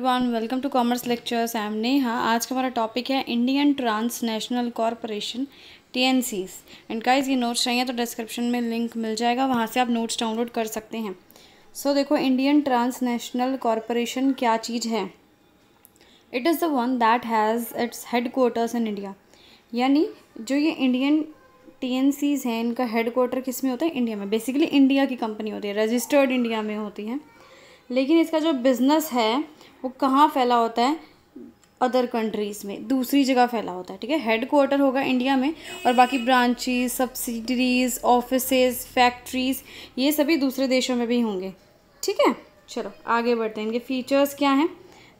one welcome to commerce lectures I am Neha आज का हमारा टॉपिक है Indian transnational corporation T N Cs and का ये नोट्स चाहिए तो डिस्क्रिप्शन में लिंक मिल जाएगा वहाँ से आप नोट्स डाउनलोड कर सकते हैं सो so, देखो इंडियन ट्रांसनेशनल कॉरपोरेशन क्या चीज़ है it is the one that has its headquarters in India यानी जो ये इंडियन टी हैं इनका हेड क्वार्टर किस में होता है इंडिया में बेसिकली इंडिया की कंपनी होती है रजिस्टर्ड इंडिया में होती है लेकिन इसका जो बिज़नेस है वो कहाँ फैला होता है अदर कंट्रीज़ में दूसरी जगह फैला होता है ठीक है हेड क्वार्टर होगा इंडिया में और बाकी ब्रांचेज सब्सिडरीज ऑफिसेज फैक्ट्रीज़ ये सभी दूसरे देशों में भी होंगे ठीक है चलो आगे बढ़ते हैं इनके फीचर्स क्या हैं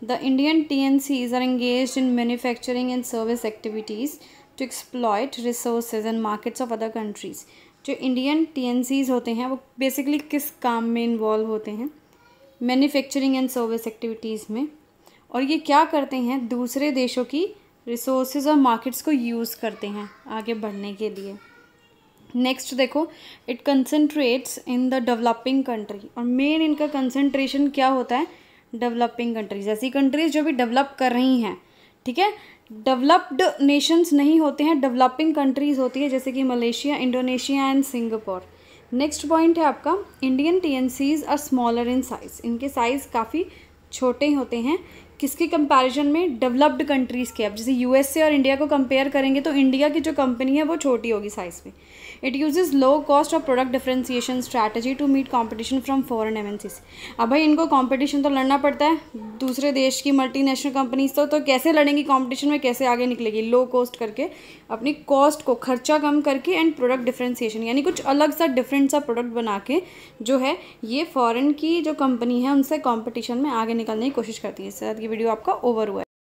the Indian T N Cs are engage in manufacturing and service activities to exploit resource and markets of other countries जो इंडियन टी होते हैं वो बेसिकली किस काम में इन्वॉल्व होते हैं मैन्युफैक्चरिंग एंड सर्विस एक्टिविटीज़ में और ये क्या करते हैं दूसरे देशों की रिसोर्स और मार्केट्स को यूज़ करते हैं आगे बढ़ने के लिए नेक्स्ट देखो it concentrates in the developing country और मेन इनका कंसनट्रेशन क्या होता है डेवलपिंग कंट्रीज ऐसी कंट्रीज जो भी डेवलप कर रही हैं ठीक है डेवलप्ड नेशंस नहीं होते हैं डेवलपिंग कंट्रीज़ होती है जैसे कि Malaysia Indonesia and Singapore next point है आपका Indian T N are smaller in size इनके साइज़ काफ़ी छोटे होते हैं किसके कंपैरिजन में डेवलप्ड कंट्रीज़ के अब जैसे यूएसए और इंडिया को कंपेयर करेंगे तो इंडिया की जो कंपनी है वो छोटी होगी साइज़ में इट यूजेस लो कॉस्ट और product differentiation strategy to meet competition from foreign MNCs अब भाई इनको कंपटीशन तो लड़ना पड़ता है दूसरे देश की मल्टीनेशनल कंपनीज तो, तो कैसे लड़ेंगी कॉम्पिटिशन में कैसे आगे निकलेगी लो कॉस्ट करके अपनी कॉस्ट को खर्चा कम करके एंड प्रोडक्ट डिफ्रेंसिएशन यानी कुछ अलग सा डिफरेंट सा प्रोडक्ट बना के जो है ये फॉरन की जो कंपनी है उनसे कॉम्पिटिशन में आगे निकलने की कोशिश करती है इससे वीडियो आपका ओवर हुआ है